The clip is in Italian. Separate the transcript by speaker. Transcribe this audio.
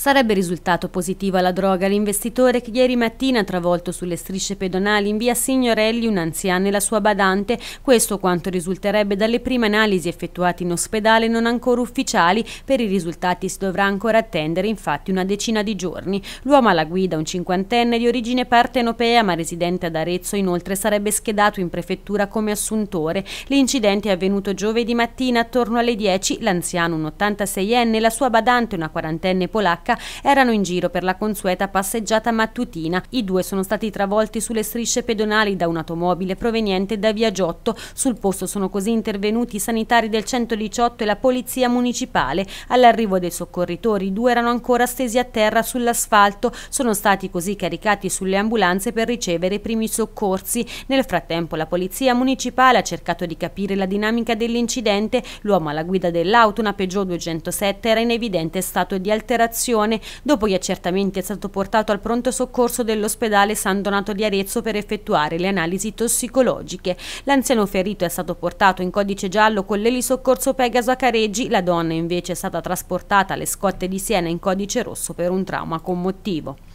Speaker 1: Sarebbe risultato positivo alla droga l'investitore che ieri mattina ha travolto sulle strisce pedonali in via Signorelli un'anziana e la sua badante, questo quanto risulterebbe dalle prime analisi effettuate in ospedale non ancora ufficiali, per i risultati si dovrà ancora attendere infatti una decina di giorni. L'uomo alla guida, un cinquantenne di origine partenopea ma residente ad Arezzo, inoltre sarebbe schedato in prefettura come assuntore. L'incidente è avvenuto giovedì mattina attorno alle 10, l'anziano, un 86enne, e la sua badante, una quarantenne polacca, H erano in giro per la consueta passeggiata mattutina. I due sono stati travolti sulle strisce pedonali da un'automobile proveniente da Via Giotto. Sul posto sono così intervenuti i sanitari del 118 e la polizia municipale. All'arrivo dei soccorritori i due erano ancora stesi a terra sull'asfalto. Sono stati così caricati sulle ambulanze per ricevere i primi soccorsi. Nel frattempo la polizia municipale ha cercato di capire la dinamica dell'incidente. L'uomo alla guida dell'auto, una Peugeot 207, era in evidente stato di alterazione lesione. Dopo gli accertamenti è stato portato al pronto soccorso dell'ospedale San Donato di Arezzo per effettuare le analisi tossicologiche. L'anziano ferito è stato portato in codice giallo con l'elisoccorso Pegaso a Careggi, la donna invece è stata trasportata alle scotte di Siena in codice rosso per un trauma commotivo.